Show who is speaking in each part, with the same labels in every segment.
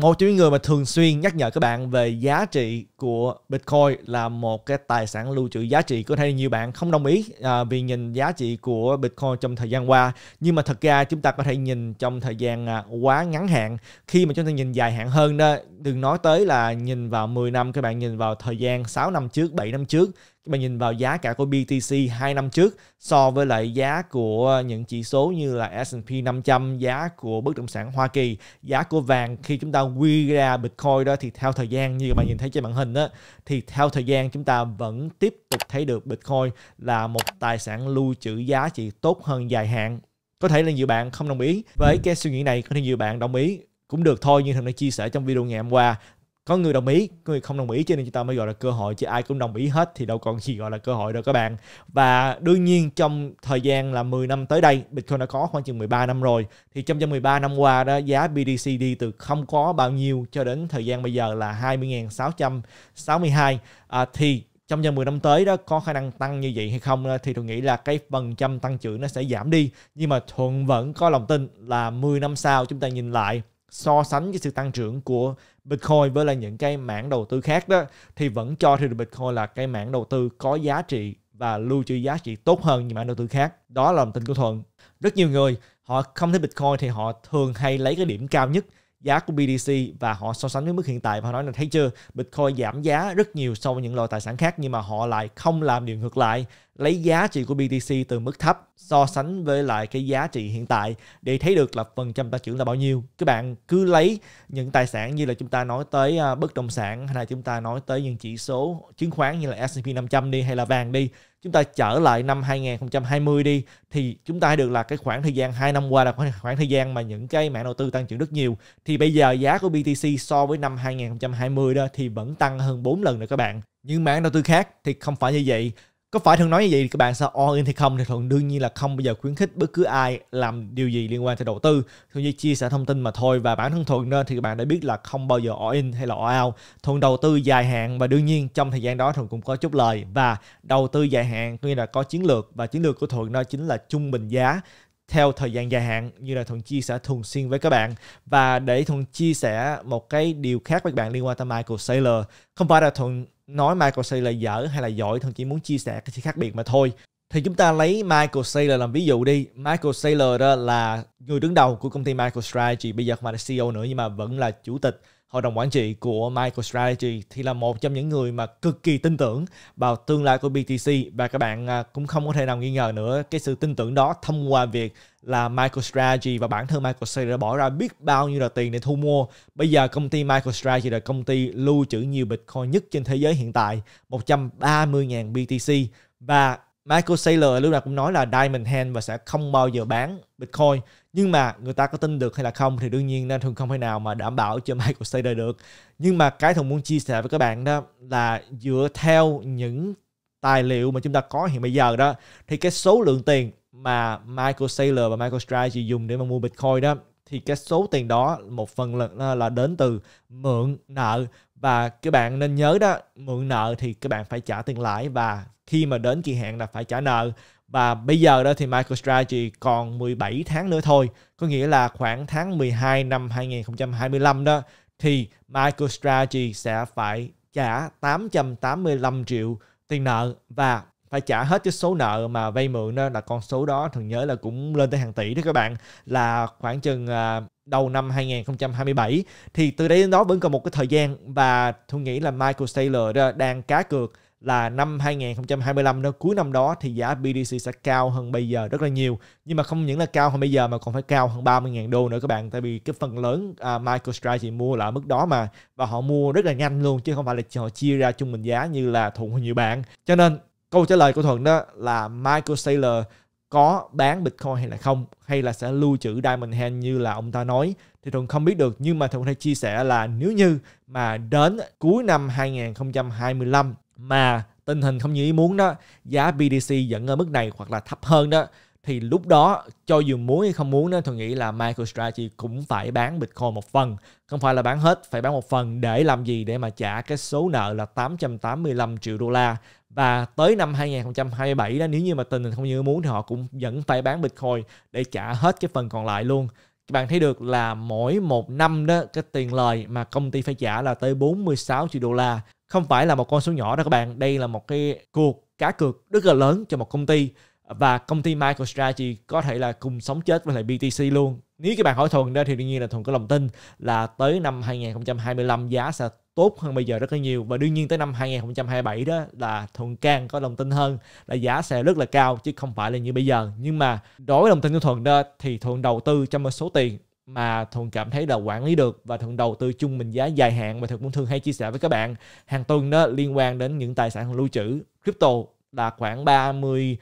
Speaker 1: một trong những người mà thường xuyên nhắc nhở các bạn về giá trị của Bitcoin là một cái tài sản lưu trữ giá trị có thể nhiều bạn không đồng ý à, vì nhìn giá trị của Bitcoin trong thời gian qua nhưng mà thật ra chúng ta có thể nhìn trong thời gian à, quá ngắn hạn khi mà chúng ta nhìn dài hạn hơn đó đừng nói tới là nhìn vào 10 năm các bạn nhìn vào thời gian 6 năm trước 7 năm trước chúng ta nhìn vào giá cả của BTC 2 năm trước so với lại giá của những chỉ số như là S&P 500, giá của bất động sản Hoa Kỳ, giá của vàng khi chúng ta quy ra Bitcoin đó thì theo thời gian như các bạn nhìn thấy trên màn hình đó thì theo thời gian chúng ta vẫn tiếp tục thấy được Bitcoin là một tài sản lưu trữ giá trị tốt hơn dài hạn. Có thể là nhiều bạn không đồng ý với cái suy nghĩ này, có thể nhiều bạn đồng ý cũng được thôi như thằng đã chia sẻ trong video ngày hôm qua có người đồng ý có người không đồng ý cho nên chúng ta mới gọi là cơ hội chứ ai cũng đồng ý hết thì đâu còn gì gọi là cơ hội đâu các bạn và đương nhiên trong thời gian là 10 năm tới đây Bitcoin đã có khoảng chừng 13 năm rồi thì trong trong 13 năm qua đó giá BTC đi từ không có bao nhiêu cho đến thời gian bây giờ là 20.662 à, thì trong vòng 10 năm tới đó có khả năng tăng như vậy hay không thì tôi nghĩ là cái phần trăm tăng trưởng nó sẽ giảm đi nhưng mà thuận vẫn có lòng tin là 10 năm sau chúng ta nhìn lại so sánh cái sự tăng trưởng của Bitcoin với là những cái mảng đầu tư khác đó thì vẫn cho thì được Bitcoin là cái mảng đầu tư có giá trị và lưu trữ giá trị tốt hơn những mảng đầu tư khác. Đó là lòng tin của Thuận. Rất nhiều người họ không thấy Bitcoin thì họ thường hay lấy cái điểm cao nhất giá của BTC và họ so sánh với mức hiện tại và họ nói là thấy chưa Bitcoin giảm giá rất nhiều so với những loại tài sản khác nhưng mà họ lại không làm điều ngược lại lấy giá trị của BTC từ mức thấp so sánh với lại cái giá trị hiện tại để thấy được là phần trăm tăng trưởng là bao nhiêu các bạn cứ lấy những tài sản như là chúng ta nói tới à, bất động sản hay là chúng ta nói tới những chỉ số chứng khoán như là S&P 500 đi hay là vàng đi chúng ta trở lại năm 2020 đi thì chúng ta được là cái khoảng thời gian 2 năm qua là khoảng, thời gian mà những cái mạng đầu tư tăng trưởng rất nhiều thì bây giờ giá của BTC so với năm 2020 đó thì vẫn tăng hơn 4 lần rồi các bạn những mảng đầu tư khác thì không phải như vậy có phải thường nói như vậy thì các bạn sẽ all in hay không thì thuận đương nhiên là không bao giờ khuyến khích bất cứ ai làm điều gì liên quan tới đầu tư thuận chỉ chia sẻ thông tin mà thôi và bản thân thuận nên thì các bạn đã biết là không bao giờ all in hay là all out thuận đầu tư dài hạn và đương nhiên trong thời gian đó thuận cũng có chút lời và đầu tư dài hạn có nghĩa là có chiến lược và chiến lược của thuận đó chính là trung bình giá theo thời gian dài hạn như là thuận chia sẻ thường xuyên với các bạn và để thuận chia sẻ một cái điều khác với các bạn liên quan tới Michael Saylor không phải là thuận nói Michael Saylor dở hay là giỏi thuận chỉ muốn chia sẻ cái sự khác biệt mà thôi thì chúng ta lấy Michael Saylor làm ví dụ đi Michael Saylor đó là người đứng đầu của công ty Michael Strategy bây giờ không phải là CEO nữa nhưng mà vẫn là chủ tịch hội đồng quản trị của MicroStrategy thì là một trong những người mà cực kỳ tin tưởng vào tương lai của BTC và các bạn à, cũng không có thể nào nghi ngờ nữa cái sự tin tưởng đó thông qua việc là MicroStrategy và bản thân MicroStrategy đã bỏ ra biết bao nhiêu là tiền để thu mua. Bây giờ công ty MicroStrategy là công ty lưu trữ nhiều Bitcoin nhất trên thế giới hiện tại, 130.000 BTC và Michael Saylor lúc nào cũng nói là Diamond Hand và sẽ không bao giờ bán Bitcoin nhưng mà người ta có tin được hay là không thì đương nhiên nên thường không thể nào mà đảm bảo cho Michael Saylor được nhưng mà cái thường muốn chia sẻ với các bạn đó là dựa theo những tài liệu mà chúng ta có hiện bây giờ đó thì cái số lượng tiền mà Michael Saylor và Michael Strategy dùng để mà mua Bitcoin đó thì cái số tiền đó một phần là, là đến từ mượn nợ và các bạn nên nhớ đó mượn nợ thì các bạn phải trả tiền lãi và khi mà đến kỳ hạn là phải trả nợ và bây giờ đó thì MicroStrategy còn 17 tháng nữa thôi có nghĩa là khoảng tháng 12 năm 2025 đó thì MicroStrategy sẽ phải trả 885 triệu tiền nợ và phải trả hết cái số nợ mà vay mượn đó là con số đó thường nhớ là cũng lên tới hàng tỷ đó các bạn là khoảng chừng à, đầu năm 2027 thì từ đây đến đó vẫn còn một cái thời gian và tôi nghĩ là Michael Saylor đang cá cược là năm 2025 đó cuối năm đó thì giá BTC sẽ cao hơn bây giờ rất là nhiều nhưng mà không những là cao hơn bây giờ mà còn phải cao hơn 30.000 đô nữa các bạn tại vì cái phần lớn uh, à, MicroStrategy mua là ở mức đó mà và họ mua rất là nhanh luôn chứ không phải là họ chia ra chung bình giá như là thuận nhiều bạn cho nên câu trả lời của thuận đó là Michael Saylor có bán Bitcoin hay là không hay là sẽ lưu trữ Diamond Hand như là ông ta nói thì Thuận không biết được nhưng mà Thuận có thể chia sẻ là nếu như mà đến cuối năm 2025 mà tình hình không như ý muốn đó giá BTC vẫn ở mức này hoặc là thấp hơn đó thì lúc đó cho dù muốn hay không muốn đó tôi nghĩ là MicroStrategy cũng phải bán Bitcoin một phần không phải là bán hết phải bán một phần để làm gì để mà trả cái số nợ là 885 triệu đô la và tới năm 2027 đó nếu như mà tình hình không như ý muốn thì họ cũng vẫn phải bán Bitcoin để trả hết cái phần còn lại luôn bạn thấy được là mỗi một năm đó cái tiền lời mà công ty phải trả là tới 46 triệu đô la không phải là một con số nhỏ đó các bạn đây là một cái cuộc cá cược rất là lớn cho một công ty và công ty MicroStrategy có thể là cùng sống chết với lại BTC luôn nếu các bạn hỏi Thuần đó thì đương nhiên là Thuần có lòng tin là tới năm 2025 giá sẽ tốt hơn bây giờ rất là nhiều và đương nhiên tới năm 2027 đó là Thuần càng có lòng tin hơn là giá sẽ rất là cao chứ không phải là như bây giờ nhưng mà đối với lòng tin của Thuần đó thì Thuần đầu tư trong một số tiền mà Thuần cảm thấy là quản lý được và Thuần đầu tư chung mình giá dài hạn mà thường cũng thường hay chia sẻ với các bạn hàng tuần đó liên quan đến những tài sản lưu trữ crypto là khoảng 34%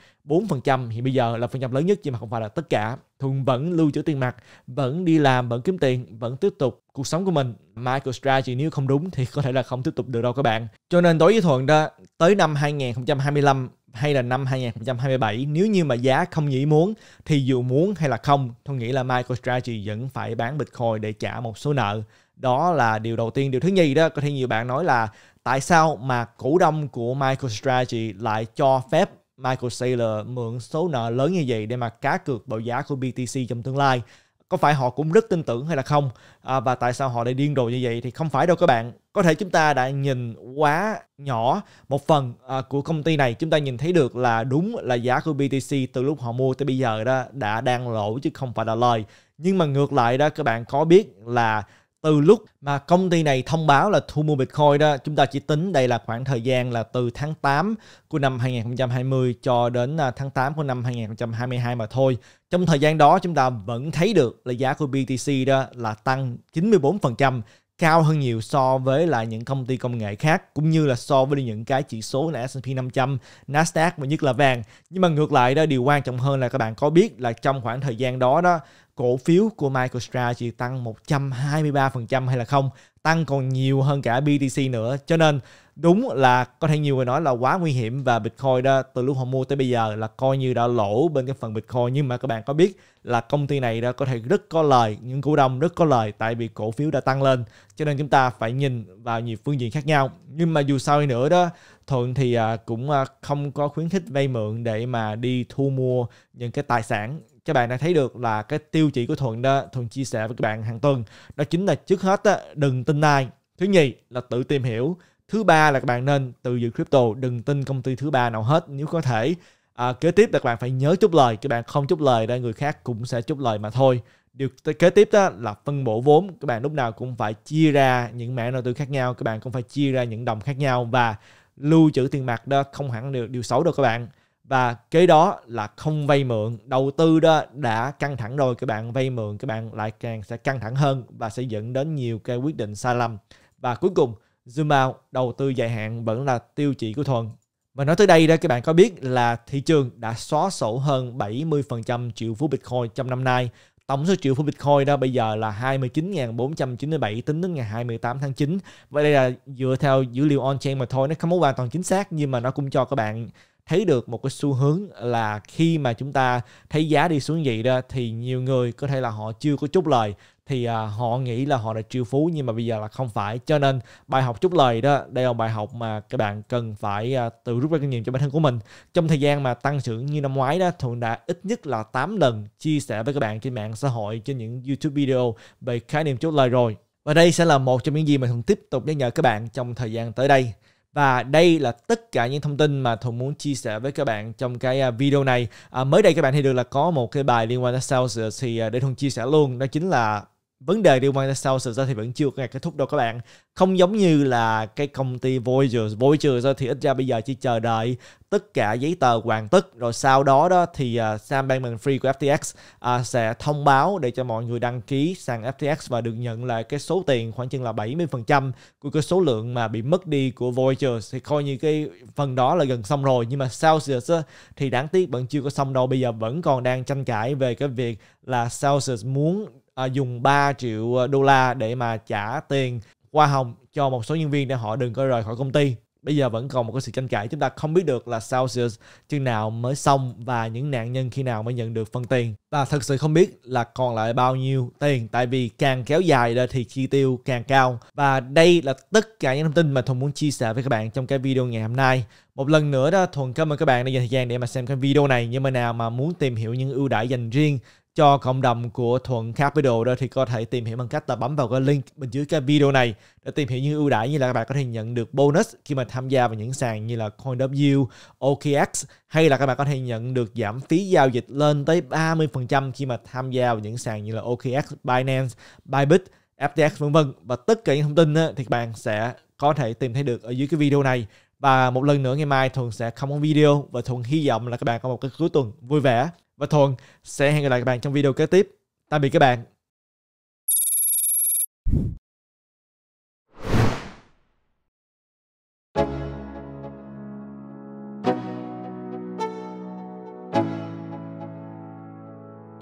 Speaker 1: hiện bây giờ là phần trăm lớn nhất nhưng mà không phải là tất cả. thường vẫn lưu trữ tiền mặt, vẫn đi làm, vẫn kiếm tiền, vẫn tiếp tục cuộc sống của mình. MicroStrategy nếu không đúng thì có thể là không tiếp tục được đâu các bạn. Cho nên đối với Thuận đó, tới năm 2025 hay là năm 2027 nếu như mà giá không như ý muốn thì dù muốn hay là không tôi nghĩ là MicroStrategy vẫn phải bán Bitcoin để trả một số nợ đó là điều đầu tiên điều thứ nhì đó có thể nhiều bạn nói là tại sao mà cổ đông của MicroStrategy lại cho phép Michael Saylor mượn số nợ lớn như vậy để mà cá cược bạo giá của BTC trong tương lai có phải họ cũng rất tin tưởng hay là không à, và tại sao họ lại điên rồ như vậy thì không phải đâu các bạn có thể chúng ta đã nhìn quá nhỏ một phần à, của công ty này chúng ta nhìn thấy được là đúng là giá của BTC từ lúc họ mua tới bây giờ đó đã đang lỗ chứ không phải là lời nhưng mà ngược lại đó các bạn có biết là từ lúc mà công ty này thông báo là thu mua Bitcoin đó, chúng ta chỉ tính đây là khoảng thời gian là từ tháng 8 của năm 2020 cho đến à, tháng 8 của năm 2022 mà thôi. Trong thời gian đó chúng ta vẫn thấy được là giá của BTC đó là tăng 94% cao hơn nhiều so với lại những công ty công nghệ khác cũng như là so với những cái chỉ số là S&P 500, Nasdaq và nhất là vàng. Nhưng mà ngược lại đó điều quan trọng hơn là các bạn có biết là trong khoảng thời gian đó đó cổ phiếu của MicroStrategy tăng 123% hay là không, tăng còn nhiều hơn cả BTC nữa. Cho nên đúng là có thể nhiều người nói là quá nguy hiểm và Bitcoin đó từ lúc họ mua tới bây giờ là coi như đã lỗ bên cái phần Bitcoin nhưng mà các bạn có biết là công ty này đã có thể rất có lời, những cổ đông rất có lời tại vì cổ phiếu đã tăng lên. Cho nên chúng ta phải nhìn vào nhiều phương diện khác nhau. Nhưng mà dù sao đi nữa đó, Thuận thì à, cũng à, không có khuyến khích vay mượn để mà đi thu mua những cái tài sản các bạn đã thấy được là cái tiêu chí của thuận đó thuận chia sẻ với các bạn hàng tuần đó chính là trước hết đừng tin ai thứ nhì là tự tìm hiểu thứ ba là các bạn nên tự giữ crypto đừng tin công ty thứ ba nào hết nếu có thể à, kế tiếp là các bạn phải nhớ chút lời các bạn không chút lời ra người khác cũng sẽ chút lời mà thôi điều kế tiếp đó là phân bổ vốn các bạn lúc nào cũng phải chia ra những mảng đầu tư khác nhau các bạn cũng phải chia ra những đồng khác nhau và lưu trữ tiền mặt đó không hẳn được điều xấu đâu các bạn và kế đó là không vay mượn đầu tư đó đã căng thẳng rồi các bạn vay mượn các bạn lại càng sẽ căng thẳng hơn và sẽ dẫn đến nhiều cái quyết định sai lầm và cuối cùng zoom out đầu tư dài hạn vẫn là tiêu chí của thuần và nói tới đây đó các bạn có biết là thị trường đã xóa sổ hơn 70% triệu phú Bitcoin trong năm nay. Tổng số triệu phú Bitcoin đó bây giờ là 29.497 tính đến ngày 28 tháng 9. Và đây là dựa theo dữ liệu on-chain mà thôi, nó không có hoàn toàn chính xác nhưng mà nó cũng cho các bạn thấy được một cái xu hướng là khi mà chúng ta thấy giá đi xuống vậy đó thì nhiều người có thể là họ chưa có chút lời thì à, họ nghĩ là họ là triệu phú nhưng mà bây giờ là không phải cho nên bài học chút lời đó đây là bài học mà các bạn cần phải à, tự rút ra kinh nghiệm cho bản thân của mình trong thời gian mà tăng trưởng như năm ngoái đó thuận đã ít nhất là 8 lần chia sẻ với các bạn trên mạng xã hội trên những youtube video về khái niệm chút lời rồi và đây sẽ là một trong những gì mà Thuận tiếp tục nhắc nhở các bạn trong thời gian tới đây. Và đây là tất cả những thông tin mà thùng muốn chia sẻ với các bạn trong cái à, video này. À, mới đây các bạn thì được là có một cái bài liên quan đến sales thì à, để thùng chia sẻ luôn. Đó chính là vấn đề liên quan tới Sources thì vẫn chưa có kết thúc đâu các bạn không giống như là cái công ty Voyager Voyager thì ít ra bây giờ chỉ chờ đợi tất cả giấy tờ hoàn tất rồi sau đó đó thì uh, Sam Bankman Free của FTX uh, à, sẽ thông báo để cho mọi người đăng ký sang FTX và được nhận lại cái số tiền khoảng chừng là 70% của cái số lượng mà bị mất đi của Voyager thì coi như cái phần đó là gần xong rồi nhưng mà Celsius thì đáng tiếc vẫn chưa có xong đâu bây giờ vẫn còn đang tranh cãi về cái việc là Celsius muốn à, dùng 3 triệu à, đô la để mà trả tiền hoa hồng cho một số nhân viên để họ đừng có rời khỏi công ty bây giờ vẫn còn một cái sự tranh cãi chúng ta không biết được là Celsius chừng nào mới xong và những nạn nhân khi nào mới nhận được phần tiền và thật sự không biết là còn lại bao nhiêu tiền tại vì càng kéo dài ra thì chi tiêu càng cao và đây là tất cả những thông tin mà Thuần muốn chia sẻ với các bạn trong cái video ngày hôm nay một lần nữa đó Thuần cảm ơn các bạn đã dành thời gian để mà xem cái video này nhưng mà nào mà muốn tìm hiểu những ưu đãi dành riêng cho cộng đồng của Thuận Capital đó thì có thể tìm hiểu bằng cách là bấm vào cái link bên dưới cái video này để tìm hiểu những ưu đãi như là các bạn có thể nhận được bonus khi mà tham gia vào những sàn như là CoinW, OKX hay là các bạn có thể nhận được giảm phí giao dịch lên tới 30% khi mà tham gia vào những sàn như là OKX, Binance, Bybit, FTX vân vân và tất cả những thông tin thì các bạn sẽ có thể tìm thấy được ở dưới cái video này và một lần nữa ngày mai thuận sẽ không có video và thuận hy vọng là các bạn có một cái cuối tuần vui vẻ và thuận sẽ hẹn gặp lại các bạn trong video kế tiếp tạm biệt các bạn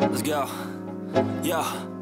Speaker 1: Let's go. Yeah.